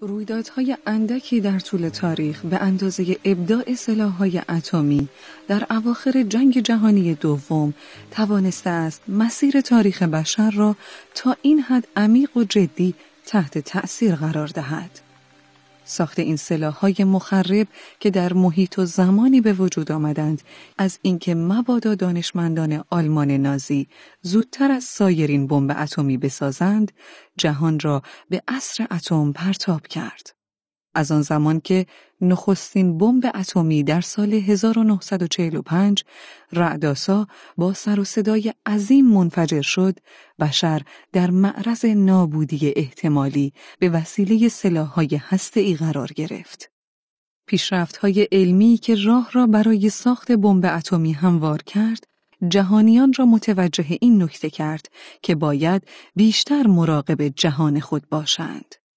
رویدادهای اندکی در طول تاریخ به اندازه ابداع سلاحهای اتمی در اواخر جنگ جهانی دوم توانسته است مسیر تاریخ بشر را تا این حد عمیق و جدی تحت تأثیر قرار دهد. ساخت این های مخرب که در محیط و زمانی به وجود آمدند از اینکه مبادا دانشمندان آلمان نازی زودتر از سایرین بمب اتمی بسازند جهان را به عصر اتم پرتاب کرد از آن زمان که نخستین بمب اتمی در سال 1945 رعداسا با سر و صدای عظیم منفجر شد بشر در معرض نابودی احتمالی به وسیله سلاح‌های هسته‌ای قرار گرفت. پیشرفت‌های علمی که راه را برای ساخت بمب اتمی هموار کرد، جهانیان را متوجه این نکته کرد که باید بیشتر مراقب جهان خود باشند.